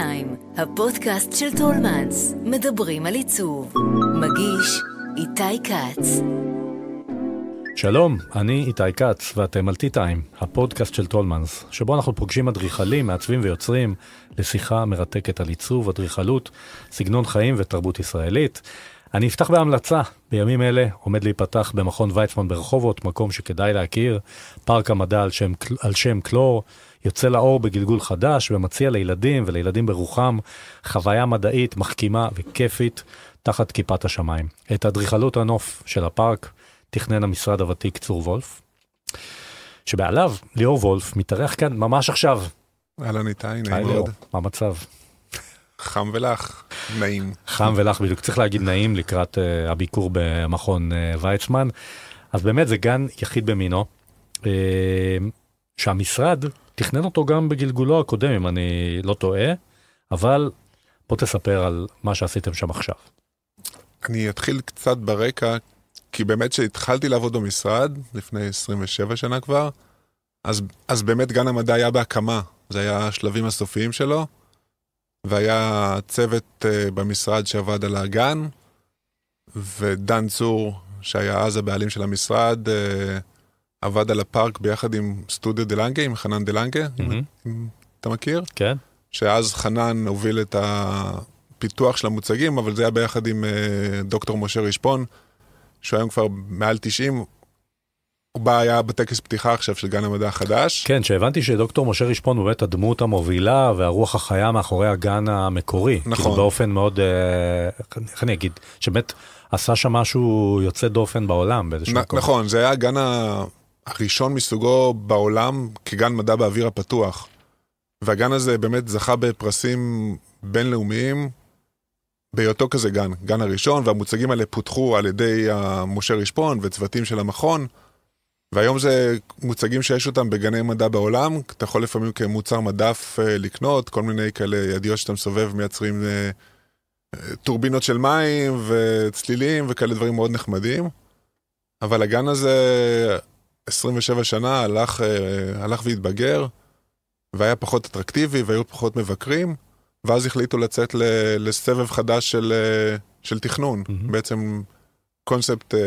שפתיים, הפודקאסט של טולמנס, מדברים על עיצוב. מגיש, איתי כץ. שלום, אני איתי כץ ואתם על T-Time, הפודקאסט של טולמנס, שבו אנחנו פוגשים אדריכלים, מעצבים ויוצרים לשיחה מרתקת על עיצוב, אדריכלות, סגנון חיים ותרבות ישראלית. אני אפתח בהמלצה, בימים אלה עומד להיפתח במכון ויצמן ברחובות, מקום שכדאי להכיר, פארק המדע על שם, על שם קלור. יוצא לאור בגלגול חדש ומציע לילדים ולילדים ברוחם חוויה מדעית מחכימה וכיפית תחת כיפת השמיים. את אדריכלות הנוף של הפארק תכנן המשרד הוותיק צור וולף, שבעליו ליאור וולף מתארח כאן ממש עכשיו. אהלן איתי, נעים מאוד. מה המצב? חם ולח, נעים. חם ולח בדיוק, צריך להגיד נעים לקראת uh, הביקור במכון uh, ויצמן. אז באמת זה גן יחיד במינו, uh, שהמשרד תכנן אותו גם בגלגולו הקודם, אם אני לא טועה, אבל בוא תספר על מה שעשיתם שם עכשיו. אני אתחיל קצת ברקע, כי באמת כשהתחלתי לעבוד במשרד, לפני 27 שנה כבר, אז, אז באמת גן המדע היה בהקמה, זה היה השלבים הסופיים שלו, והיה צוות uh, במשרד שעבד על הגן, ודן צור, שהיה אז הבעלים של המשרד, uh, עבד על הפארק ביחד עם סטודיו דה לנגה, עם חנן דה לנגה, mm-hmm. אתה מכיר? כן. שאז חנן הוביל את הפיתוח של המוצגים, אבל זה היה ביחד עם uh, דוקטור משה רשפון, שהוא היום כבר מעל 90. הוא בא, היה בטקס פתיחה עכשיו של גן המדע החדש. כן, שהבנתי שדוקטור משה רשפון הוא באמת הדמות המובילה והרוח החיה מאחורי הגן המקורי. נכון. כאילו באופן מאוד, אה, איך אני אגיד, שבאמת עשה שם משהו יוצא דופן בעולם באיזשהו נ- מקום. נכון, זה היה הגן ה... הראשון מסוגו בעולם כגן מדע באוויר הפתוח. והגן הזה באמת זכה בפרסים בינלאומיים בהיותו כזה גן, גן הראשון, והמוצגים האלה פותחו על ידי משה רשפון וצוותים של המכון. והיום זה מוצגים שיש אותם בגני מדע בעולם, אתה יכול לפעמים כמוצר מדף אה, לקנות, כל מיני כאלה ידיעות שאתה מסובב מייצרים אה, אה, טורבינות של מים וצלילים וכאלה דברים מאוד נחמדים. אבל הגן הזה 27 שנה הלך, אה, הלך והתבגר, והיה פחות אטרקטיבי והיו פחות מבקרים, ואז החליטו לצאת לסבב חדש של, אה, של תכנון. Mm-hmm. בעצם קונספט אה,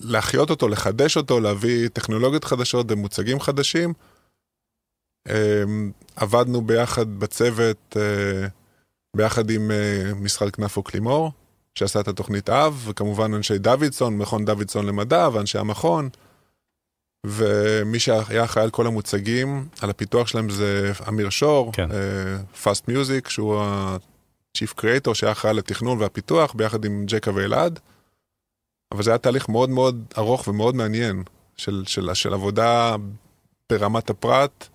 להחיות אותו, לחדש אותו, להביא טכנולוגיות חדשות ומוצגים חדשים. עבדנו ביחד בצוות, ביחד עם משחק כנף וקלימור, שעשה את התוכנית אב, וכמובן אנשי דוידסון, מכון דוידסון למדע ואנשי המכון. ומי שהיה אחראי על כל המוצגים, על הפיתוח שלהם זה אמיר שור, כן. פאסט אה, מיוזיק, שהוא ה-Chief Creator שהיה אחראי על התכנון והפיתוח ביחד עם ג'קה ואלעד. אבל זה היה תהליך מאוד מאוד ארוך ומאוד מעניין של, של, של של עבודה ברמת הפרט.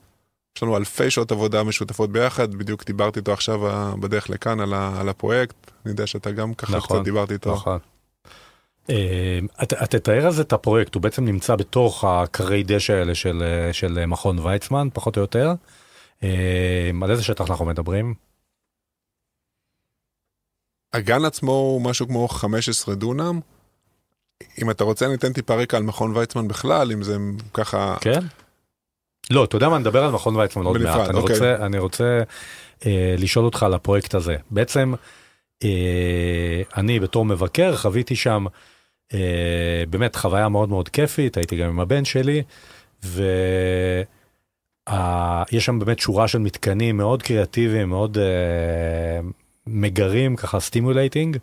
יש לנו אלפי שעות עבודה משותפות ביחד, בדיוק דיברתי איתו עכשיו בדרך לכאן על, ה, על הפרויקט, אני יודע שאתה גם ככה נכון, קצת דיברתי איתו. נכון. אה, את תתאר אז את הפרויקט, הוא בעצם נמצא בתוך הכרי דשא האלה של, אה, של אה, מכון ויצמן, פחות או יותר. על איזה שטח אנחנו מדברים? הגן עצמו הוא משהו כמו 15 דונם. אם אתה רוצה, אני אתן טיפה רקע על מכון ויצמן בכלל, אם זה ככה... כן? לא, אתה יודע מה, נדבר על מכון ויצמן עוד מעט. אוקיי. אני רוצה, אני רוצה אה, לשאול אותך על הפרויקט הזה. בעצם, אה, אני בתור מבקר חוויתי שם... אה, אה, באמת חוויה מאוד מאוד כיפית, הייתי גם עם הבן שלי, ויש שם באמת שורה של מתקנים מאוד קריאטיביים, מאוד אה, מגרים, ככה סטימולייטינג.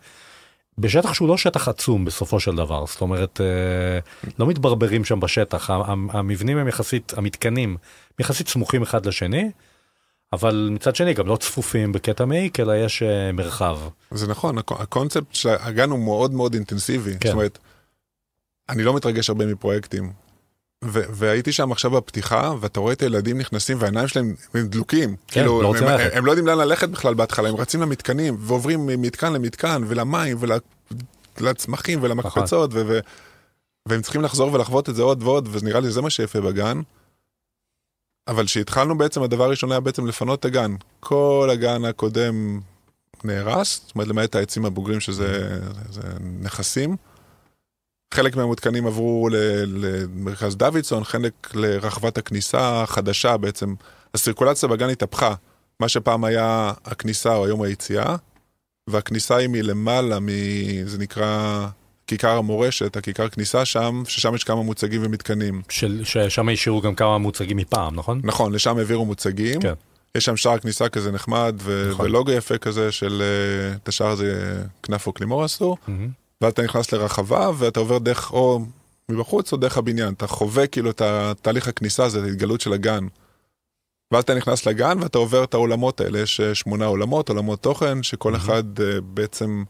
בשטח שהוא לא שטח עצום בסופו של דבר, זאת אומרת, אה, לא מתברברים שם בשטח, המבנים הם יחסית, המתקנים, יחסית סמוכים אחד לשני, אבל מצד שני גם לא צפופים בקטע מעיק, אלא יש אה, מרחב. זה נכון, הקונ- הקונספט של הגן הוא מאוד מאוד אינטנסיבי. כן. זאת אומרת, אני לא מתרגש הרבה מפרויקטים. ו- והייתי שם עכשיו בפתיחה, ואתה רואה את הילדים נכנסים והעיניים שלהם דלוקים. כן, כאילו, לא הם, הם, הם, הם לא יודעים לאן ללכת בכלל בהתחלה, הם רצים למתקנים, ועוברים ממתקן למתקן, ולמים, ולצמחים, ולמקפצות, נכון. ו- ו- והם צריכים לחזור ולחוות את זה עוד ועוד, ונראה לי זה מה שיפה בגן. אבל כשהתחלנו בעצם, הדבר הראשון היה בעצם לפנות את הגן. כל הגן הקודם נהרס, זאת אומרת למעט העצים הבוגרים שזה זה נכסים. חלק מהמותקנים עברו למרכז דוידסון, חלק לרחבת הכניסה החדשה בעצם. הסירקולציה בגן התהפכה. מה שפעם היה הכניסה או היום היציאה, והכניסה היא מלמעלה, מ... זה נקרא כיכר המורשת, הכיכר כניסה שם, ששם יש כמה מוצגים ומתקנים. של, ששם השאירו גם כמה מוצגים מפעם, נכון? נכון, לשם העבירו מוצגים. כן. יש שם שער כניסה כזה נחמד, ו- נכון. ולוגו יפה כזה של, אה, את השער הזה כנף או כלימור עשו, mm-hmm. ואז אתה נכנס לרחבה ואתה עובר דרך או מבחוץ או דרך הבניין, אתה חווה כאילו את תהליך הכניסה, זה ההתגלות של הגן. ואז אתה נכנס לגן ואתה עובר את העולמות האלה, יש שמונה עולמות, עולמות תוכן, שכל mm-hmm. אחד אה, בעצם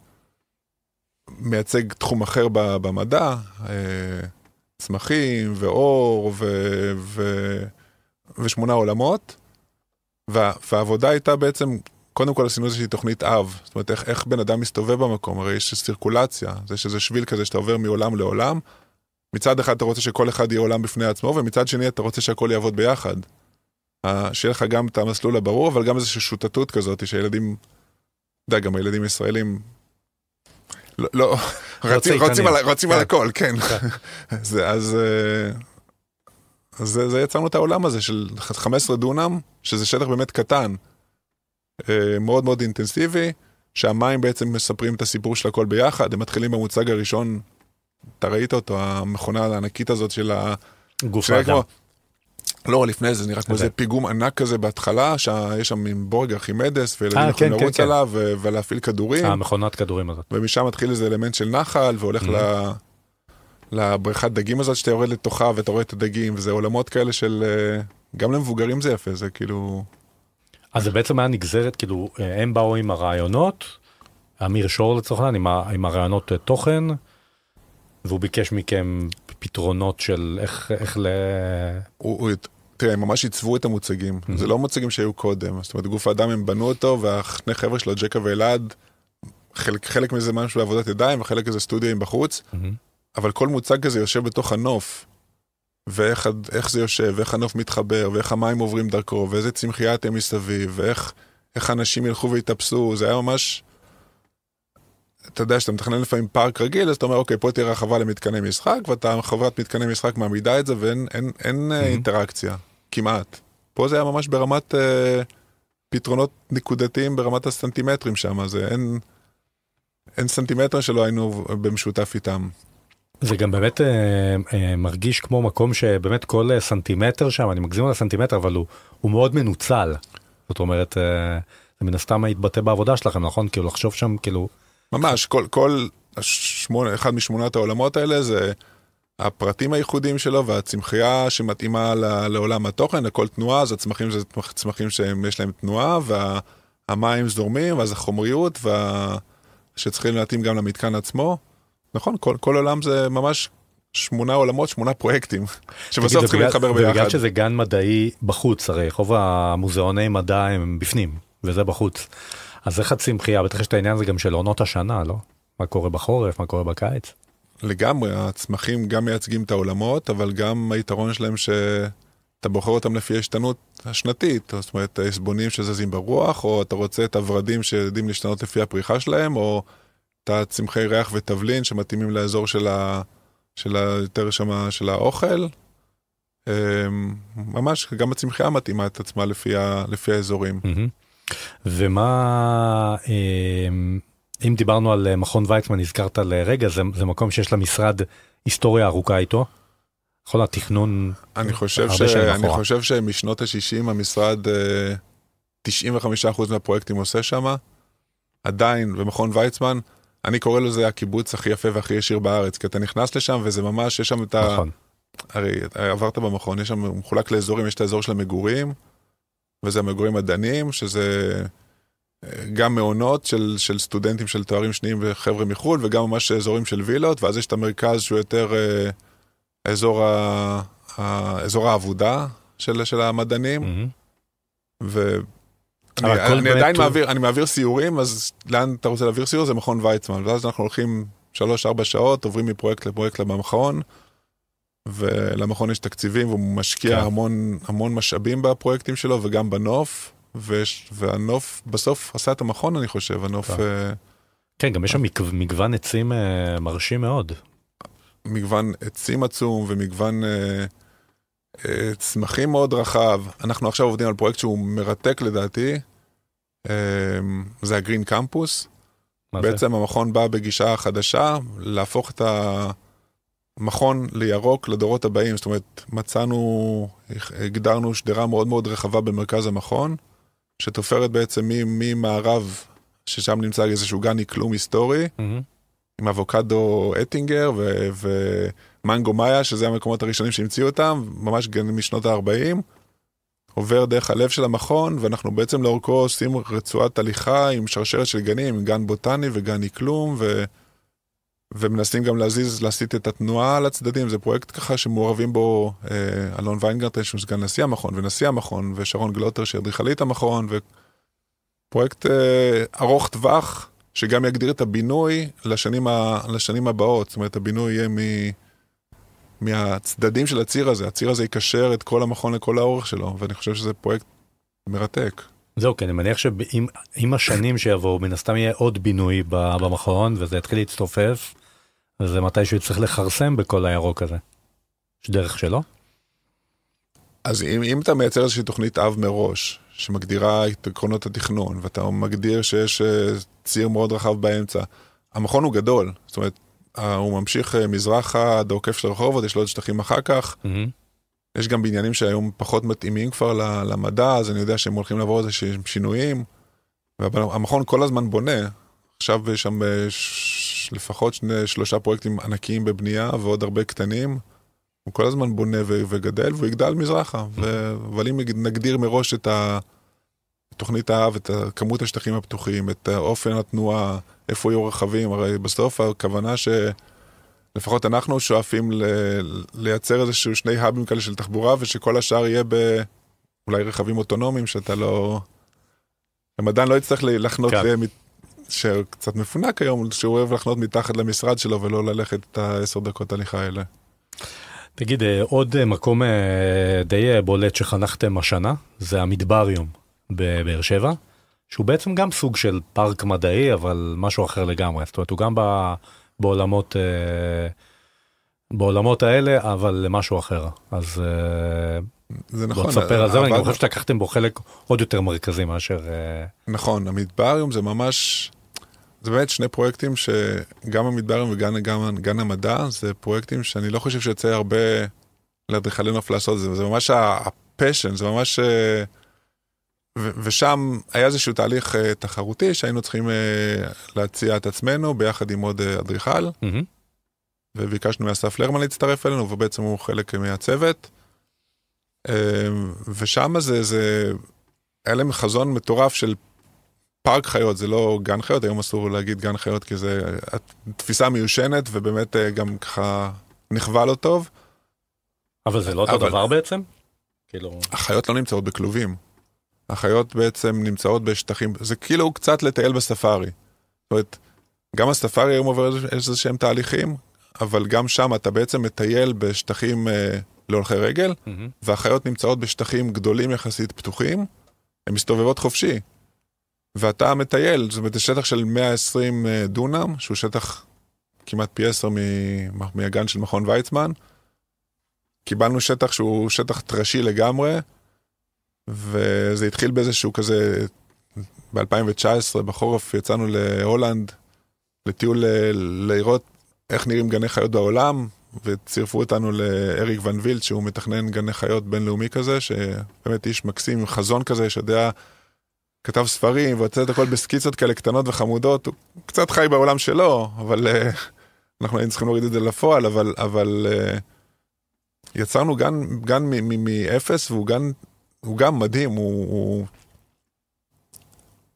מייצג תחום אחר במדע, אה, צמחים ואור ו, ו, ושמונה עולמות, וה, והעבודה הייתה בעצם, קודם כל עשינו איזושהי תוכנית אב, זאת אומרת איך, איך בן אדם מסתובב במקום, הרי יש סירקולציה, יש איזה שביל כזה שאתה עובר מעולם לעולם, מצד אחד אתה רוצה שכל אחד יהיה עולם בפני עצמו, ומצד שני אתה רוצה שהכל יעבוד ביחד. אה, שיהיה לך גם את המסלול הברור, אבל גם איזושהי שוטטות כזאת, שילדים, אתה יודע, גם הילדים הישראלים לא, לא, לא, רצים על כן. הכל, כן. כן. אה, אז זה זה יצרנו את העולם הזה של 15 דונם, שזה שטח באמת קטן, אה, מאוד מאוד אינטנסיבי, שהמים בעצם מספרים את הסיפור של הכל ביחד, הם מתחילים במוצג הראשון, אתה ראית אותו, המכונה הענקית הזאת של ה... גוף האדם. לא, לפני זה נראה כמו אוקיי. איזה פיגום ענק כזה בהתחלה, שיש שם עם בורג ארכימדס, וילדים יכולים אה, כן, כן, לרוץ כן. עליו ולהפעיל כדורים. המכונת אה, כדורים הזאת. ומשם מתחיל איזה אלמנט של נחל, והולך mm-hmm. לבריכת דגים הזאת שאתה יורד לתוכה ואתה רואה את הדגים, וזה עולמות כאלה של... אה, גם למבוגרים זה יפה, זה כאילו... אז זה בעצם היה נגזרת, כאילו, הם באו עם הרעיונות, אמיר שור לצורך העניין, עם הרעיונות תוכן, והוא ביקש מכם פתרונות של איך, איך ל... הוא, הוא, תראה, הם ממש עיצבו את המוצגים. Mm-hmm. זה לא מוצגים שהיו קודם. זאת אומרת, גוף האדם, הם בנו אותו, והשני חבר'ה שלו, ג'קה ואלעד, חלק, חלק מזה משהו בעבודת ידיים, וחלק מזה סטודיו עם בחוץ, mm-hmm. אבל כל מוצג כזה יושב בתוך הנוף. ואיך זה יושב, ואיך הנוף מתחבר, ואיך המים עוברים דרכו, ואיזה צמחייה אתם מסביב, ואיך אנשים ילכו ויתאפסו, זה היה ממש... אתה יודע, כשאתה מתכנן לפעמים פארק רגיל, אז אתה אומר, אוקיי, פה תהיה רחבה למתקני משחק, ואתה חברת מתקני משחק מעמידה את זה, ואין אין, אין אה, mm-hmm. אינטראקציה. כמעט. פה זה היה ממש ברמת אה, פתרונות נקודתיים ברמת הסנטימטרים שם, זה אה, אין, אין סנטימטר שלא היינו במשותף איתם. זה גם באמת אה, אה, מרגיש כמו מקום שבאמת כל אה, סנטימטר שם, אני מגזים על הסנטימטר, אבל הוא, הוא מאוד מנוצל. זאת אומרת, אה, זה אה, מן הסתם התבטא בעבודה שלכם, נכון? כאילו לחשוב שם, כאילו... ממש, כל, כל השמונה, אחד משמונת העולמות האלה זה הפרטים הייחודיים שלו והצמחייה שמתאימה לעולם התוכן, לכל תנועה, זה צמחים זה צמחים שיש להם תנועה, והמים זורמים, ואז החומריות, וה... שצריכים להתאים גם למתקן עצמו. נכון, כל, כל עולם זה ממש שמונה עולמות, שמונה פרויקטים, שבסוף צריכים בגלל, להתחבר ביחד. בגלל שזה גן מדעי בחוץ, הרי חוב המוזיאוני מדע הם בפנים, וזה בחוץ. אז איך הצמחייה, בטח יש את העניין הזה גם של עונות השנה, לא? מה קורה בחורף, מה קורה בקיץ? לגמרי, הצמחים גם מייצגים את העולמות, אבל גם היתרון שלהם שאתה בוחר אותם לפי ההשתנות השנתית. זאת אומרת, יש בונים שזזים ברוח, או אתה רוצה את הורדים שיודעים להשתנות לפי הפריחה שלהם, או את הצמחי ריח ותבלין שמתאימים לאזור של ה... של ה... היותר שמה של האוכל. אמ, ממש, גם הצמחייה מתאימה את עצמה לפי, ה, לפי האזורים. Mm-hmm. ומה... אמ, אם דיברנו על אה, מכון ויצמן, הזכרת לרגע, זה, זה מקום שיש למשרד היסטוריה ארוכה איתו. כל התכנון, אני חושב, ש... אני חושב שמשנות ה-60 המשרד, 95% אה, מהפרויקטים עושה שם, עדיין, במכון ויצמן, אני קורא לזה הקיבוץ הכי יפה והכי ישיר בארץ, כי אתה נכנס לשם וזה ממש, יש שם את ה... נכון. הרי אה, עברת במכון, יש שם, הוא מחולק לאזורים, יש את האזור של המגורים, וזה המגורים הדנים, שזה גם מעונות של, של סטודנטים של תארים שניים וחבר'ה מחו"ל, וגם ממש אזורים של וילות, ואז יש את המרכז שהוא יותר אה, אזור, ה, ה, אזור העבודה של, של המדענים. Mm-hmm. ו... אני, אני עדיין הוא... מעביר, אני מעביר סיורים, אז לאן אתה רוצה להעביר סיור? זה מכון ויצמן. ואז אנחנו הולכים 3-4 שעות, עוברים מפרויקט לפרויקט למכון, ולמכון יש תקציבים, והוא משקיע כן. המון, המון משאבים בפרויקטים שלו וגם בנוף. והנוף בסוף עשה את המכון, אני חושב, הנוף... כן, אה, כן גם יש שם מגוון עצים אה, מרשים מאוד. מגוון עצים עצום ומגוון אה, צמחים מאוד רחב. אנחנו עכשיו עובדים על פרויקט שהוא מרתק לדעתי, זה הגרין קמפוס. בעצם זה? המכון בא בגישה חדשה, להפוך את המכון לירוק לדורות הבאים. זאת אומרת, מצאנו, הגדרנו שדרה מאוד מאוד רחבה במרכז המכון, שתופרת בעצם ממערב, ששם נמצא איזשהו גן כלום היסטורי, mm-hmm. עם אבוקדו אטינגר ו... ומנגו מאיה, שזה המקומות הראשונים שהמציאו אותם, ממש גנים משנות ה-40. עובר דרך הלב של המכון, ואנחנו בעצם לאורכו עושים רצועת הליכה עם שרשרת של גנים, עם גן בוטני וגן כלום, ו... ומנסים גם להזיז, להסיט את התנועה על הצדדים, זה פרויקט ככה שמעורבים בו אה, אלון ויינגרטן שהוא סגן נשיא המכון ונשיא המכון ושרון גלוטר שהיא אדריכלית המכון ופרויקט אה, ארוך טווח שגם יגדיר את הבינוי לשנים, ה, לשנים הבאות, זאת אומרת הבינוי יהיה מ, מהצדדים של הציר הזה, הציר הזה יקשר את כל המכון לכל האורך שלו ואני חושב שזה פרויקט מרתק. זהו, כי אני מניח שעם השנים שיבואו, מן הסתם יהיה עוד בינוי במכון, וזה יתחיל להצטופף, וזה מתישהו יצטרך לכרסם בכל הירוק הזה. יש דרך שלא? אז אם, אם אתה מייצר איזושהי תוכנית אב מראש, שמגדירה את עקרונות התכנון, ואתה מגדיר שיש אה, ציר מאוד רחב באמצע, המכון הוא גדול, זאת אומרת, אה, הוא ממשיך אה, מזרחה עד העוקף של הרחובות, יש לו עוד שטחים אחר כך. Mm-hmm. יש גם בניינים שהיום פחות מתאימים כבר למדע, אז אני יודע שהם הולכים לעבור איזה שהם שינויים. אבל המכון כל הזמן בונה. עכשיו יש שם אה, ש... לפחות שני, שלושה פרויקטים ענקיים בבנייה ועוד הרבה קטנים. הוא כל הזמן בונה ו- וגדל, והוא יגדל מזרחה. ו- אבל אם נגדיר מראש את תוכנית האב, את כמות השטחים הפתוחים, את אופן התנועה, איפה יהיו רכבים, הרי בסוף הכוונה ש... לפחות אנחנו שואפים ל... לייצר איזשהו שני האבים כאלה של תחבורה, ושכל השאר יהיה באולי רכבים אוטונומיים, שאתה לא... הם עדיין לא יצטרך לחנות, כן. מת... שקצת מפונק היום, שהוא אוהב לחנות מתחת למשרד שלו ולא ללכת את העשר דקות הליכה האלה. תגיד, אה, עוד אה, מקום אה, די בולט שחנכתם השנה, זה המדבריום בבאר שבע, שהוא בעצם גם סוג של פארק מדעי, אבל משהו אחר לגמרי. זאת אומרת, הוא גם ב... בא... בעולמות, אה, בעולמות האלה, אבל למשהו אחר. אז אה, זה בוא נכון. תספר על זה, אני חושב שלקחתם בו חלק עוד יותר מרכזי מאשר... אה, נכון, המדבריום זה ממש... זה באמת שני פרויקטים שגם המדבריום וגם גם, גם המדע, זה פרויקטים שאני לא חושב שיוצא הרבה לאדריכלי נוף לעשות את זה, זה ממש הפשן, זה ממש... Uh, ושם היה איזשהו תהליך uh, תחרותי שהיינו צריכים uh, להציע את עצמנו ביחד עם עוד uh, אדריכל, Mm-hmm. וביקשנו מאסף לרמן להצטרף אלינו, ובעצם הוא חלק מהצוות. ושם זה, זה, היה להם חזון מטורף של פארק חיות, זה לא גן חיות, היום אסור להגיד גן חיות כי זה תפיסה מיושנת ובאמת uh, גם ככה נכווה לא טוב. אבל זה לא אבל... אותו דבר בעצם? כאילו... החיות לא נמצאות בכלובים. החיות בעצם נמצאות בשטחים, זה כאילו קצת לטייל בספארי. זאת אומרת, גם הספארי היום עובר איזה שהם תהליכים, אבל גם שם אתה בעצם מטייל בשטחים אה, להולכי רגל, mm-hmm. והחיות נמצאות בשטחים גדולים יחסית פתוחים, הן מסתובבות חופשי. ואתה מטייל, זאת אומרת, זה שטח של 120 אה, דונם, שהוא שטח כמעט פי עשר מהגן של מכון ויצמן. קיבלנו שטח שהוא שטח טרשי לגמרי, וזה התחיל באיזשהו כזה, ב-2019, בחורף, יצאנו להולנד, לטיול אה, לראות איך נראים גני חיות בעולם, וצירפו אותנו לאריק ון וילד, שהוא מתכנן גני חיות בינלאומי כזה, שבאמת איש מקסים עם חזון כזה, שיודע, כתב ספרים, ועושה את הכל בסקיצות כאלה קטנות וחמודות, הוא קצת חי בעולם שלו, אבל אה, אנחנו היינו צריכים להוריד את זה לפועל, אבל, אבל אה, יצרנו גן, גן מאפס, והוא גן הוא גם מדהים, הוא... הוא,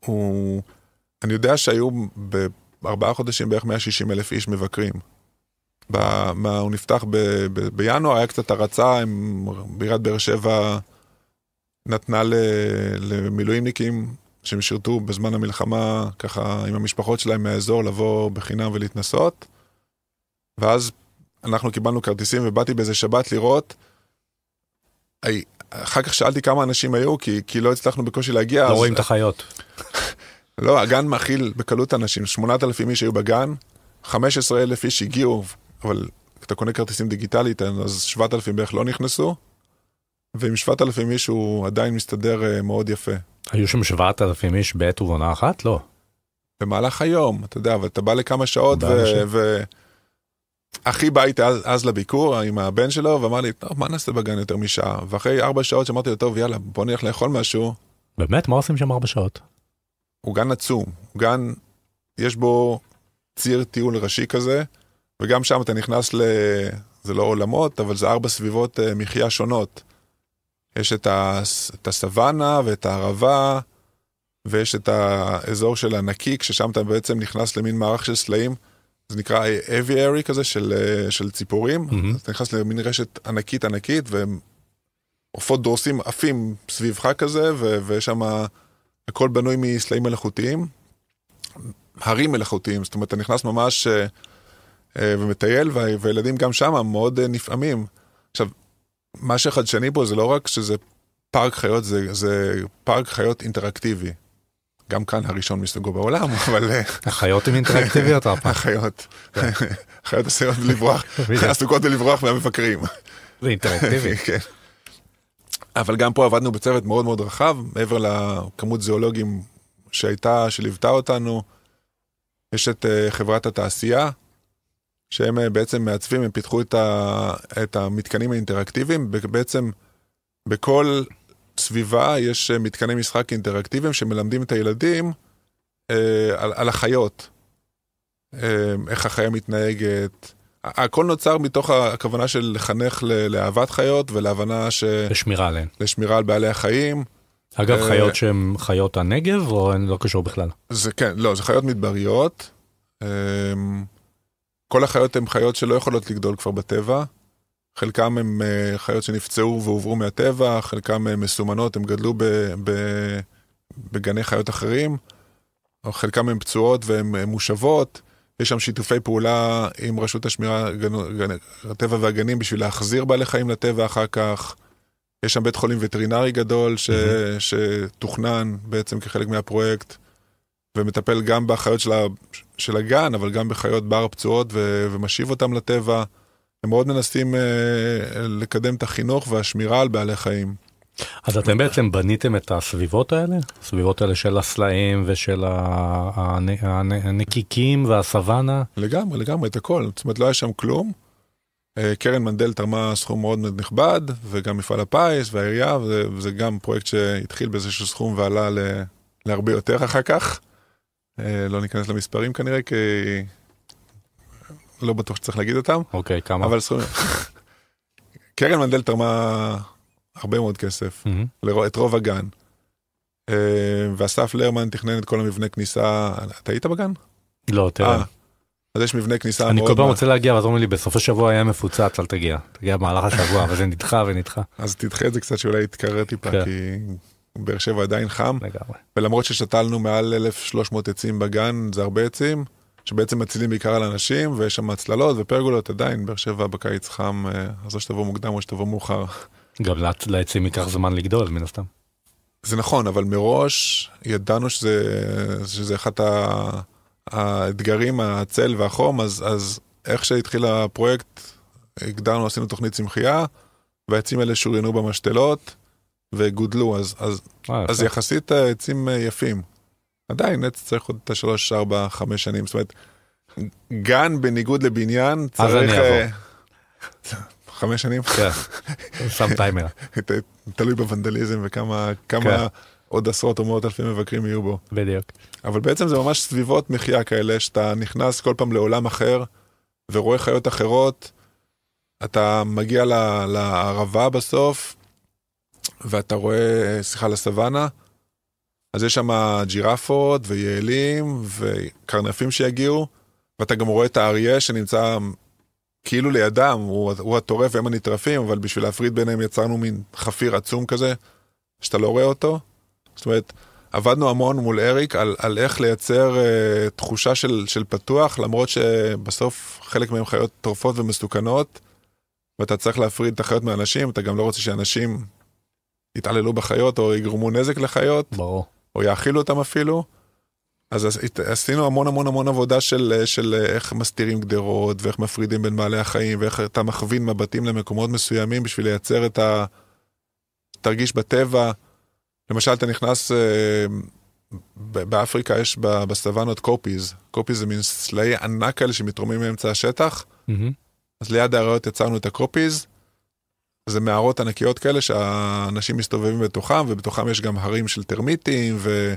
הוא אני יודע שהיו בארבעה חודשים בערך 160 אלף איש מבקרים. ב, מה, הוא נפתח ב, ב, בינואר, היה קצת הרצה, עם, בעיריית באר שבע נתנה ל, למילואימניקים שהם שירתו בזמן המלחמה, ככה עם המשפחות שלהם מהאזור, לבוא בחינם ולהתנסות. ואז אנחנו קיבלנו כרטיסים ובאתי באיזה שבת לראות. אחר כך שאלתי כמה אנשים היו, כי, כי לא הצלחנו בקושי להגיע. לא אז... רואים את החיות. לא, הגן מכיל בקלות אנשים, 8,000 איש היו בגן, 15,000 איש הגיעו, אבל אתה קונה כרטיסים דיגיטלית, אז 7,000 בערך לא נכנסו, ועם 7,000 איש הוא עדיין מסתדר אה, מאוד יפה. היו שם 7,000 איש בעת ובעונה אחת? לא. במהלך היום, אתה יודע, אבל אתה בא לכמה שעות ו... ו... אחי בא איתי אז, אז לביקור עם הבן שלו, ואמר לי, טוב, מה נעשה בגן יותר משעה? ואחרי ארבע שעות שאמרתי לו, טוב, יאללה, בוא נלך לאכול משהו. באמת? מה עושים שם ארבע שעות? הוא גן עצום, הוא גן, יש בו ציר טיול ראשי כזה, וגם שם אתה נכנס ל... זה לא עולמות, אבל זה ארבע סביבות אה, מחיה שונות. יש את, ה... את הסוואנה ואת הערבה, ויש את האזור של הנקיק, ששם אתה בעצם נכנס למין מערך של סלעים. זה נקרא אביארי כזה של, אה, של ציפורים, mm-hmm. אז אתה נכנס למין רשת ענקית ענקית ועופות דורסים עפים סביבך כזה ו- ויש שם הכל בנוי מסלעים מלאכותיים, הרים מלאכותיים, זאת אומרת אתה נכנס ממש אה, אה, ומטייל וה- והילדים גם שם מאוד נפעמים. עכשיו, מה שחדשני פה זה לא רק שזה פארק חיות, זה, זה פארק חיות אינטראקטיבי. גם כאן הראשון מסוגו בעולם, אבל... אה, החיות הן אינטראקטיביות, הרפה. החיות. כן. החיות עשויות לברוח, עסוקות בלברוח מהמבקרים. זה אינטראקטיבי. כן. אבל גם פה עבדנו בצוות מאוד מאוד רחב, מעבר לכמות זואולוגים שהייתה, שליוותה אותנו. יש את אה, חברת התעשייה, שהם אה, בעצם מעצבים, הם פיתחו את המתקנים האינטראקטיביים, בעצם בכל סביבה יש אה, מתקני משחק אינטראקטיביים שמלמדים את הילדים אה, על, על החיות, אה, איך החיה מתנהגת. הכל נוצר מתוך הכוונה של לחנך ל- לאהבת חיות ולהבנה ש... לשמירה עליהן. לשמירה על בעלי החיים. אגב, אה, חיות שהן חיות הנגב, או הן לא קשור בכלל? זה כן, לא, זה חיות מדבריות. אה, כל החיות הן חיות שלא יכולות לגדול כבר בטבע. חלקם הם אה, חיות שנפצעו והועברו מהטבע, חלקם אה, מסומנות, הם גדלו ב, ב, בגני חיות אחרים, חלקם הם פצועות והן אה, מושבות. יש שם שיתופי פעולה עם רשות השמירה, גן, גן, הטבע והגנים בשביל להחזיר בעלי חיים לטבע אחר כך. יש שם בית חולים וטרינרי גדול ש, mm-hmm. שתוכנן בעצם כחלק מהפרויקט, ומטפל גם בחיות של, ה, של הגן, אבל גם בחיות בר פצועות ו, ומשיב אותם לטבע. הם מאוד מנסים אה, לקדם את החינוך והשמירה על בעלי חיים. אז אתם בעצם בניתם את הסביבות האלה? הסביבות האלה של הסלעים ושל הנקיקים והסוואנה? לגמרי, לגמרי, את הכל. זאת אומרת, לא היה שם כלום. אה, קרן מנדל תרמה סכום מאוד נכבד, וגם מפעל הפיס והעירייה, וזה, וזה גם פרויקט שהתחיל באיזשהו סכום ועלה ל, להרבה יותר אחר כך. אה, לא ניכנס למספרים כנראה, כי לא בטוח שצריך להגיד אותם. אוקיי, okay, כמה? אבל סכומים. קרן מנדל תרמה הרבה מאוד כסף, mm-hmm. את רוב הגן. אה, ואסף לרמן תכנן את כל המבנה כניסה, אתה היית בגן? לא, תראה. אה, אז יש מבנה כניסה אני כל פעם רוצה להגיע, ואז אומרים לי, בסוף השבוע היה מפוצץ, אל תגיע. תגיע במהלך השבוע, וזה נדחה ונדחה. אז תדחה את זה קצת שאולי יתקרר טיפה, כן. כי באר שבע עדיין חם. לגמרי. ולמרות ששתלנו מעל 1,300 עצים בגן, זה הרבה עצים, שבעצם מצילים בעיקר על אנשים, ויש שם הצללות ופרגולות, עדיין, באר שבע בקיץ חם, אה, אז או שתבוא מוקדם או שתבוא מאוחר. גם לעצים ייקח זמן לגדול, מן הסתם. זה נכון, אבל מראש ידענו שזה, שזה אחד האתגרים, הצל והחום, אז, אז איך שהתחיל הפרויקט, הגדרנו, עשינו תוכנית צמחייה, והעצים האלה שוריינו במשתלות וגודלו, אז, אז, אה, אז יחסית העצים אה, אה, יפים. עדיין נץ צריך עוד את השלוש, ארבע, חמש שנים, זאת אומרת, גן בניגוד לבניין צריך... אה, חמש שנים? כן, שם טיימר. תלוי בוונדליזם וכמה כן. עוד עשרות או מאות אלפים מבקרים יהיו בו. בדיוק. אבל בעצם זה ממש סביבות מחיה כאלה, שאתה נכנס כל פעם לעולם אחר ורואה חיות אחרות, אתה מגיע לערבה בסוף, ואתה רואה, סליחה, אה, לסוואנה, אז יש שם ג'ירפות ויעלים וקרנפים שיגיעו, ואתה גם רואה את האריה שנמצא כאילו לידם, הוא, הוא הטורף והם הנטרפים, אבל בשביל להפריד ביניהם יצרנו מין חפיר עצום כזה, שאתה לא רואה אותו. זאת אומרת, עבדנו המון מול אריק על, על איך לייצר אה, תחושה של, של פתוח, למרות שבסוף חלק מהם חיות טורפות ומסוכנות, ואתה צריך להפריד את החיות מאנשים, אתה גם לא רוצה שאנשים יתעללו בחיות או יגרמו נזק לחיות. ברור. או יאכילו אותם אפילו. אז עשינו המון המון המון עבודה של, של איך מסתירים גדרות, ואיך מפרידים בין בעלי החיים, ואיך אתה מכווין מבטים למקומות מסוימים בשביל לייצר את ה... תרגיש בטבע. למשל, אתה נכנס... אה, באפריקה יש בסוואנות קופיז. קופיז זה מין סלעי ענק כאלה שמתרומים מאמצע השטח. Mm-hmm. אז ליד האריות יצרנו את הקופיז, זה מערות ענקיות כאלה שהאנשים מסתובבים בתוכם, ובתוכם יש גם הרים של טרמיטים ו...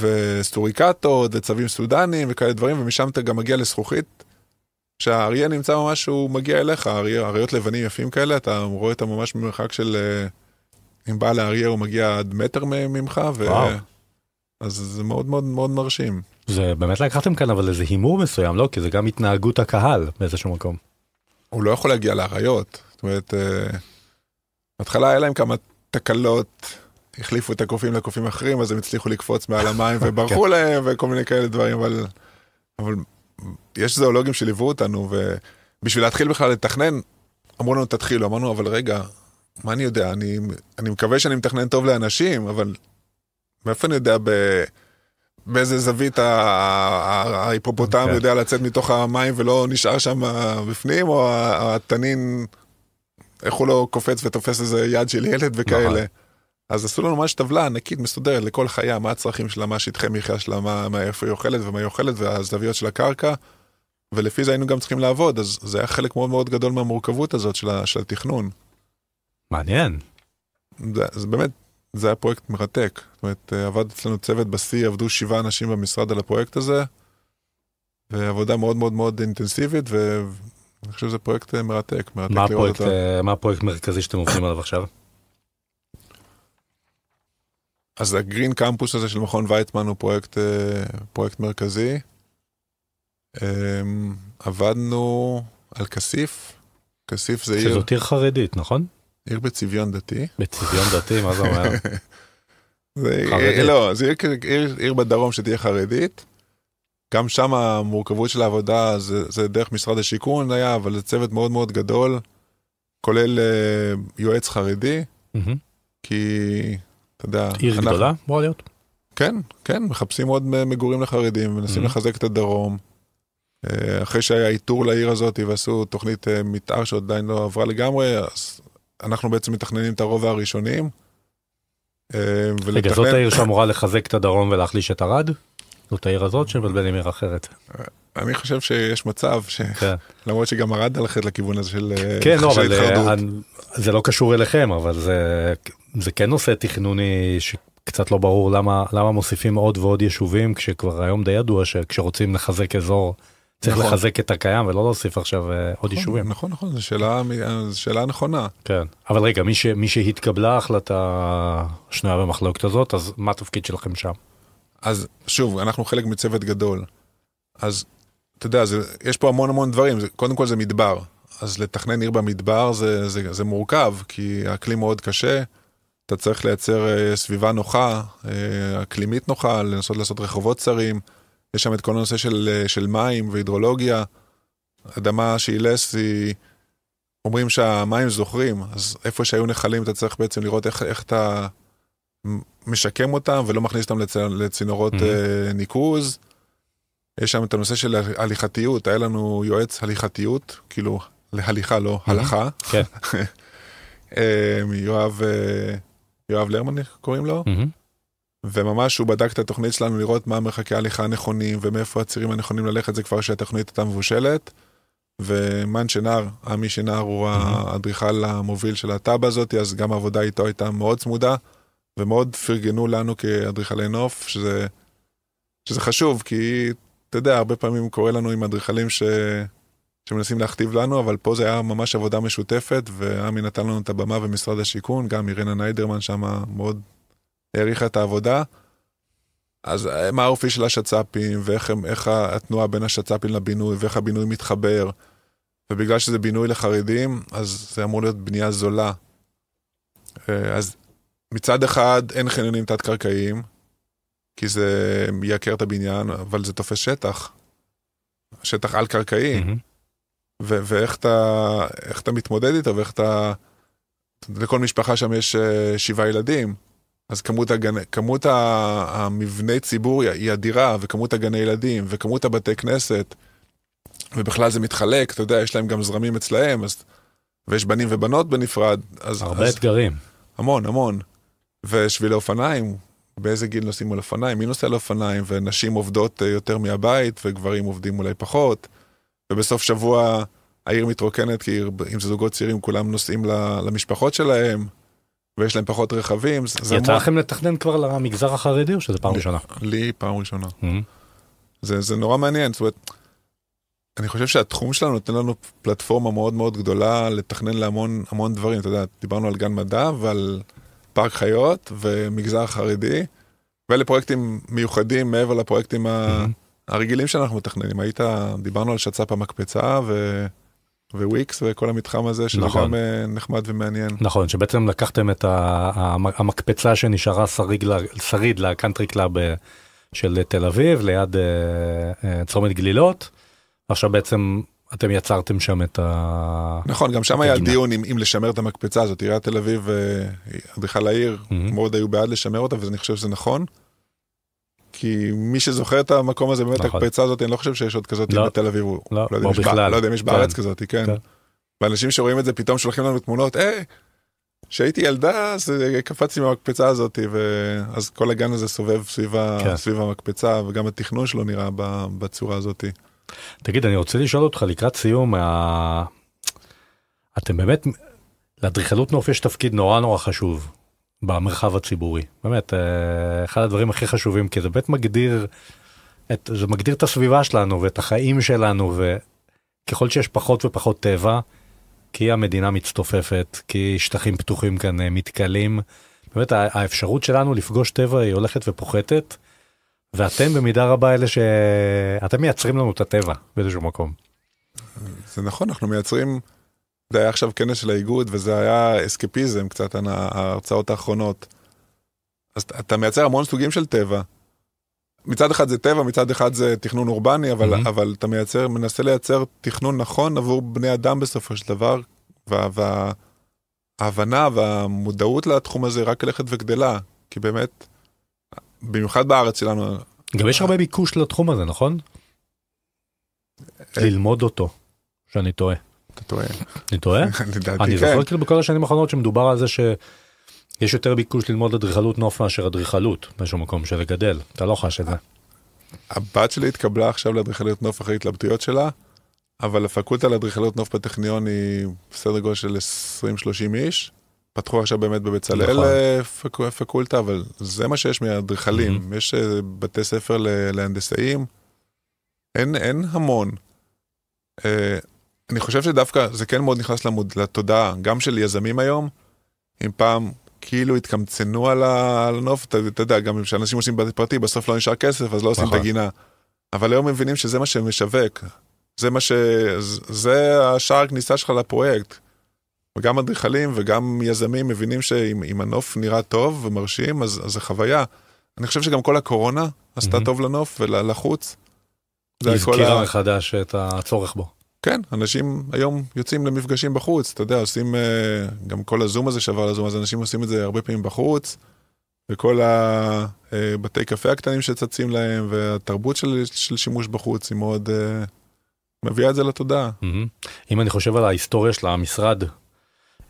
וסטוריקטות וצבים סודנים וכאלה דברים, ומשם אתה גם מגיע לזכוכית. כשהאריה נמצא ממש, הוא מגיע אליך, האריה, אריות לבנים יפים כאלה, אתה רואה אותם ממש במרחק של... אה, אם בא לאריה הוא מגיע עד מטר ממך, ו... אז זה מאוד מאוד מאוד מרשים. זה באמת לקחתם כאן אבל איזה הימור מסוים, לא? כי זה גם התנהגות הקהל באיזשהו מקום. הוא לא יכול להגיע לאריות. אומרת, אה, בהתחלה היה להם כמה תקלות, החליפו את הקופים לקופים אחרים, אז הם הצליחו לקפוץ מעל המים כן. וברחו להם וכל מיני כאלה דברים, אבל, אבל יש זואולוגים שליוו אותנו, ובשביל להתחיל בכלל לתכנן, אמרו לנו תתחילו, אמרנו אבל רגע, מה אני יודע, אני, אני מקווה שאני מתכנן טוב לאנשים, אבל מאיפה אני יודע ב... באיזה זווית ההיפופוטם כן. יודע לצאת מתוך המים ולא נשאר שם אה, בפנים, או התנין איך הוא לא קופץ ותופס איזה יד של ילד וכאלה. נכון. אז עשו לנו ממש טבלה ענקית מסודרת לכל חיה, מה הצרכים שלה, מה שטחי מחיה שלה, מה, מה איפה היא אוכלת ומה היא אוכלת והזוויות של הקרקע. ולפי זה היינו גם צריכים לעבוד, אז זה היה חלק מאוד מאוד גדול מהמורכבות הזאת של, של התכנון. מעניין. זה, זה באמת, זה היה פרויקט מרתק. זאת אומרת, אה, עבד אצלנו צוות בשיא, עבדו שבעה אנשים במשרד על הפרויקט הזה, ועבודה מאוד מאוד מאוד אינטנסיבית, ו... אני חושב שזה פרויקט אה, מרתק, מרתק מה לראות הפרויקט, אותו. אה, מה הפרויקט מרכזי שאתם עובדים עליו עכשיו? אז הגרין קמפוס הזה של מכון ויצמן הוא פרויקט, אה, פרויקט מרכזי. אמ, עבדנו על כסיף, כסיף זה עיר... שזאת עיר חרדית, נכון? עיר בצביון דתי. בצביון דתי, מה זה אומר? זה, חרדית. לא, זה עיר, עיר, עיר בדרום שתהיה חרדית. גם שם המורכבות של העבודה זה, זה דרך משרד השיכון היה, אבל זה צוות מאוד מאוד גדול, כולל uh, יועץ חרדי, mm-hmm. כי אתה יודע... עיר אנחנו... גדולה אמורה להיות. כן, כן, מחפשים עוד מגורים לחרדים, מנסים mm-hmm. לחזק את הדרום. אה, אחרי שהיה איתור לעיר הזאת ועשו תוכנית uh, מתאר שעדיין לא עברה לגמרי, אז אנחנו בעצם מתכננים את הרובע הראשונים. רגע, ולתכנן... זאת העיר שאמורה לחזק את הדרום ולהחליש את ערד? זאת העיר הזאת שמבלבל עם עיר אחרת. אני חושב שיש מצב שלמרות כן. שגם ערד הלכת לכיוון הזה של אה, כן, לא, אבל אה, זה לא קשור אליכם, אבל זה, זה כן נושא תכנוני שקצת לא ברור למה, למה מוסיפים עוד ועוד יישובים, כשכבר היום די ידוע שכשרוצים לחזק אזור, צריך נכון. לחזק את הקיים ולא להוסיף עכשיו אה, נכון, עוד יישובים. נכון, נכון, זו שאלה, שאלה נכונה. כן, אבל רגע, מי, ש, מי שהתקבלה ההחלטה שנויה במחלוקת הזאת, אז מה התפקיד שלכם שם? אז שוב, אנחנו חלק מצוות גדול. אז אתה יודע, זה, יש פה המון המון דברים. זה, קודם כל זה מדבר. אז לתכנן עיר במדבר זה, זה, זה מורכב, כי האקלים מאוד קשה. אתה צריך לייצר אה, סביבה נוחה, אה, אקלימית נוחה, לנסות לעשות רחובות צרים. יש שם את כל הנושא של, אה, של מים והידרולוגיה. אדמה שהיא לס היא... אומרים שהמים זוכרים, אז איפה שהיו נחלים אתה צריך בעצם לראות איך, איך אתה משקם אותם ולא מכניס אותם לצ... לצינורות mm-hmm. uh, ניקוז. יש שם את הנושא של הליכתיות, היה לנו יועץ הליכתיות, כאילו להליכה לא, mm-hmm. הלכה. כן. um, יואב, uh, יואב לרמן קוראים לו, mm-hmm. וממש הוא בדק את התוכנית שלנו לראות מה מרחקי ההליכה הנכונים ומאיפה הצירים הנכונים ללכת, זה כבר שהתוכנית הייתה מבושלת. ומן שנער, עמי שנער הוא mm-hmm. האדריכל המוביל של הטאבה הזאת, אז גם העבודה איתו הייתה מאוד צמודה. ומאוד פרגנו לנו כאדריכלי נוף, שזה, שזה חשוב, כי אתה יודע, הרבה פעמים קורה לנו עם אדריכלים ש... שמנסים להכתיב לנו, אבל פה זה היה ממש עבודה משותפת, ועמי נתן לנו את הבמה במשרד השיכון, גם אירנה ניידרמן שם מאוד העריכה את העבודה. אז אה, מה האופי של השצ"פים, ואיך הם, התנועה בין השצ"פים לבינוי, ואיך הבינוי מתחבר. ובגלל שזה בינוי לחרדים, אז זה אמור להיות בנייה זולה. אה, אז מצד אחד אין חניונים תת-קרקעיים, כי זה מייקר את הבניין, אבל זה תופס שטח. שטח על-קרקעי. Mm-hmm. ואיך אתה, אתה מתמודד איתו, ואיך אתה... לכל משפחה שם יש uh, שבעה ילדים, אז כמות, הגנ... כמות ה... המבני ציבור היא אדירה, וכמות הגני ילדים, וכמות הבתי כנסת, ובכלל זה מתחלק, אתה יודע, יש להם גם זרמים אצלהם, אז... ויש בנים ובנות בנפרד. אז, הרבה אז... אתגרים. המון, המון. ושבילי אופניים, באיזה גיל נוסעים על אופניים, מי נוסע על אופניים, ונשים עובדות אה, יותר מהבית, וגברים עובדים אולי פחות, ובסוף שבוע העיר מתרוקנת, כי אם זה זוגות צעירים, כולם נוסעים למשפחות שלהם, ויש להם פחות רכבים. יצא מה... לכם לתכנן כבר למגזר החרדי, או שזה פעם לי, ראשונה? לי פעם ראשונה. Mm-hmm. זה, זה נורא מעניין, זאת אומרת, אני חושב שהתחום שלנו נותן לנו פלטפורמה מאוד מאוד גדולה לתכנן להמון המון דברים, אתה יודע, דיברנו על גן מדע ועל... פארק חיות ומגזר חרדי, ואלה פרויקטים מיוחדים מעבר לפרויקטים mm -hmm. הרגילים שאנחנו מתכננים. היית, דיברנו על שצ"פ המקפצה ו... וויקס וכל המתחם הזה שזה נכון. גם אה, נחמד ומעניין. נכון, שבעצם לקחתם את המקפצה שנשארה שריד, שריד לקאנטרי קלאב אה, של תל אביב ליד אה, צומת גלילות. עכשיו בעצם אתם יצרתם שם את ה... נכון, גם שם היה דיון אם, אם לשמר את המקפצה הזאת. עיריית תל אביב, אה, אדריכל העיר, mm-hmm. מאוד היו בעד לשמר אותה, ואני חושב שזה נכון. כי מי שזוכר את המקום הזה, באמת נכון. הקפצה הזאת, אני לא חושב שיש עוד כזאת לא. בתל אביב. לא, לא, לא, יודע, בא, לא יודע אם יש בארץ כן. כזאת, כן. כן. ואנשים שרואים את זה פתאום שולחים לנו תמונות, אה, כשהייתי ילדה אז אה, קפצתי מהמקפצה הזאת, ואז כל הגן הזה סובב סביב, כן. סביב המקפצה, וגם התכנון שלו נראה בצורה הזאת. תגיד, אני רוצה לשאול אותך לקראת סיום, ה... אה, אתם באמת, לאדריכלות נוף יש תפקיד נורא נורא חשוב במרחב הציבורי. באמת, אה, אחד הדברים הכי חשובים, כי זה באמת מגדיר, את, זה מגדיר את הסביבה שלנו ואת החיים שלנו, וככל שיש פחות ופחות טבע, כי המדינה מצטופפת, כי שטחים פתוחים כאן אה, מתכלים, באמת האפשרות שלנו לפגוש טבע היא הולכת ופוחתת. ואתם במידה רבה אלה שאתם מייצרים לנו את הטבע באיזשהו מקום. זה נכון, אנחנו מייצרים, זה היה עכשיו כנס של האיגוד וזה היה אסקפיזם קצת, ההרצאות האחרונות. אז אתה מייצר המון סוגים של טבע. מצד אחד זה טבע, מצד אחד זה תכנון אורבני, אבל, mm-hmm. אבל אתה מייצר, מנסה לייצר תכנון נכון עבור בני אדם בסופו של דבר, וההבנה וה, וה, והמודעות לתחום הזה רק הולכת וגדלה, כי באמת, במיוחד בארץ שלנו. גם יש הרבה ביקוש לתחום הזה, נכון? אה. ללמוד אותו, שאני טועה. אתה טועה. אני טועה? אני כן. זוכר כאילו בכל השנים האחרונות שמדובר על זה שיש יותר ביקוש ללמוד אדריכלות נוף מאשר אדריכלות באיזשהו מקום שזה גדל, אתה לא חש את זה. הבת שלי התקבלה עכשיו לאדריכלות נוף אחרי התלבטויות שלה, אבל הפקולטה לאדריכלות נוף בטכניון היא בסדר גודל של 20-30 איש. פתחו עכשיו באמת בבצלאל נכון. אה, פקולטה, אבל זה מה שיש מאדריכלים. Mm-hmm. יש אה, בתי ספר להנדסאים, אין, אין המון. אה, אני חושב שדווקא זה כן מאוד נכנס למוד, לתודעה, גם של יזמים היום, אם פעם כאילו התקמצנו על הנוף, אתה, אתה יודע, גם כשאנשים עושים בתי פרטי, בסוף לא נשאר כסף, אז לא עושים נכון. את הגינה. אבל היום מבינים שזה מה שמשווק, זה מה ש... זה השער הכניסה שלך לפרויקט. וגם אדריכלים וגם יזמים מבינים שאם הנוף נראה טוב ומרשים, אז, אז זה חוויה. אני חושב שגם כל הקורונה עשתה mm-hmm. טוב לנוף ולחוץ. הזכירה ה... מחדש את הצורך בו. כן, אנשים היום יוצאים למפגשים בחוץ, אתה יודע, עושים, אה, גם כל הזום הזה שעבר לזום, אז אנשים עושים את זה הרבה פעמים בחוץ, וכל הבתי אה, קפה הקטנים שצצים להם, והתרבות של, של שימוש בחוץ היא מאוד אה, מביאה את זה לתודעה. Mm-hmm. אם אני חושב על ההיסטוריה של המשרד,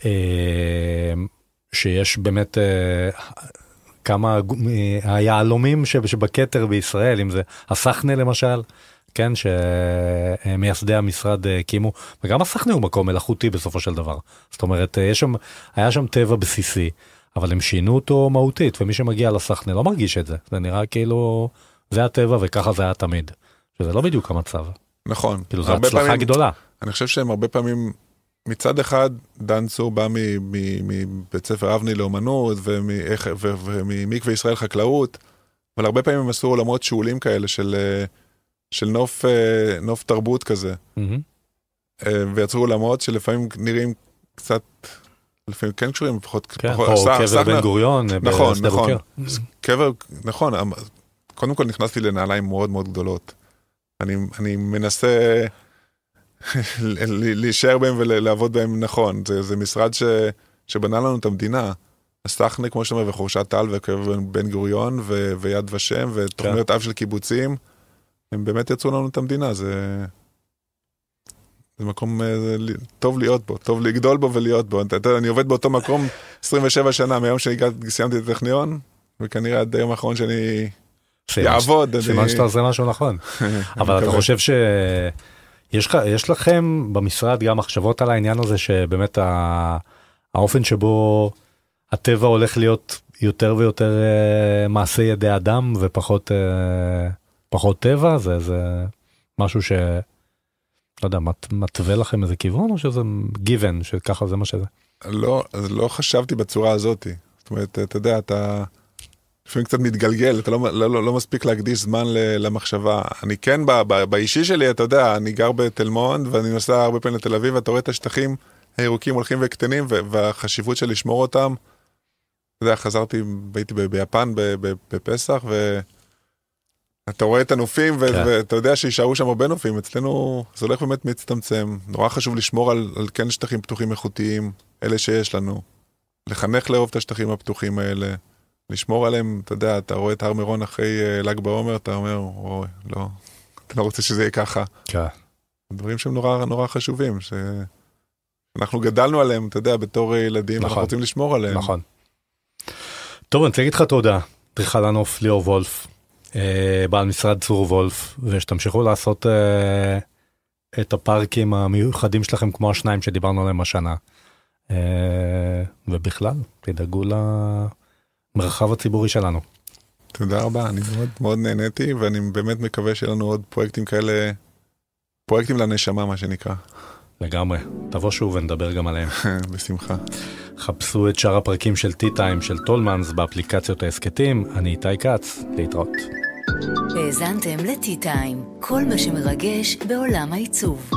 אה, שיש באמת אה, כמה היהלומים שבכתר בישראל, אם זה הסחנה למשל, כן, שמייסדי המשרד אה, הקימו, וגם הסחנה הוא מקום מלאכותי בסופו של דבר. זאת אומרת, יש שם, היה שם טבע בסיסי, אבל הם שינו אותו מהותית, ומי שמגיע לסחנה לא מרגיש את זה. זה נראה כאילו, זה הטבע וככה זה היה תמיד, שזה לא בדיוק המצב. נכון. כאילו, זו הצלחה פעמים, גדולה. אני חושב שהם הרבה פעמים מצד אחד, דן צור בא מבית ספר אבני לאומנות וממקווה ישראל חקלאות, אבל הרבה פעמים הם עשו עולמות שאולים כאלה של, אה, של נוף, אה, נוף תרבות כזה. Mm-hmm. ויצרו עולמות שלפעמים נראים קצת, לפעמים כן קשורים, לפחות... כן, פחות, או עשה, קבר בן גוריון, נכון, נכון. קבר, נכון, אמ- קודם כל נכנסתי לנעליים מאוד מאוד גדולות. אני, אני מנסה... להישאר בהם ולעבוד בהם נכון. זה, זה משרד ש, שבנה לנו את המדינה. הסטחנה, כמו שאתה אומר, וחורשת טל ובן גוריון ו, ויד ושם ותוכניות כן. אב של קיבוצים, הם באמת יצרו לנו את המדינה. זה, זה מקום אה, זה, טוב להיות בו, טוב לגדול בו ולהיות בו. אתה יודע, אני עובד באותו מקום 27 שנה מיום שסיימתי את הטכניון, וכנראה עד היום האחרון שאני... שימש, יעבוד. סימן אני... שאתה עושה משהו נכון. אבל אתה חושב ש... יש, יש לכם במשרד גם מחשבות על העניין הזה שבאמת ה, האופן שבו הטבע הולך להיות יותר ויותר אה, מעשה ידי אדם ופחות אה, פחות טבע זה זה משהו ש... לא יודע, מת, מתווה לכם איזה כיוון או שזה given שככה זה מה שזה? לא, אז לא חשבתי בצורה הזאתי. זאת אומרת, אתה יודע, אתה... לפעמים קצת מתגלגל, אתה לא, לא, לא, לא מספיק להקדיש זמן ל, למחשבה. אני כן, ב, ב, באישי שלי, אתה יודע, אני גר בתל מונד ואני נוסע הרבה פעמים לתל אביב, ואתה רואה את השטחים הירוקים הולכים וקטנים, והחשיבות של לשמור אותם, אתה יודע, חזרתי, הייתי ביפן בפסח, ואתה רואה את הנופים, ו- כן. ואתה יודע שיישארו שם הרבה נופים, אצלנו זה הולך באמת מצטמצם. נורא חשוב לשמור על, על כן שטחים פתוחים איכותיים, אלה שיש לנו. לחנך לאהוב את השטחים הפתוחים האלה. לשמור עליהם, אתה יודע, אתה רואה את הר מירון אחרי אה, ל"ג בעומר, אתה אומר, אוי, לא, אתה לא רוצה שזה יהיה ככה. כן. דברים שהם נורא נורא חשובים, שאנחנו גדלנו עליהם, אתה יודע, בתור אה, ילדים, נכון. אנחנו רוצים לשמור עליהם. נכון. טוב, אני רוצה להגיד לך תודה, אדריכל הנוף ליאור וולף, אה, בעל משרד צור וולף, ושתמשיכו לעשות אה, את הפארקים המיוחדים שלכם כמו השניים שדיברנו עליהם השנה. אה, ובכלל, תדאגו ל... לה... המרחב הציבורי שלנו. תודה רבה, אני מאוד מאוד נהניתי, ואני באמת מקווה שיהיה לנו עוד פרויקטים כאלה, פרויקטים לנשמה, מה שנקרא. לגמרי. תבוא שוב ונדבר גם עליהם. בשמחה. חפשו את שאר הפרקים של T-Time של טולמנס באפליקציות ההסכתים. אני איתי כץ, להתראות. האזנתם ל-T-Time, כל מה שמרגש בעולם העיצוב.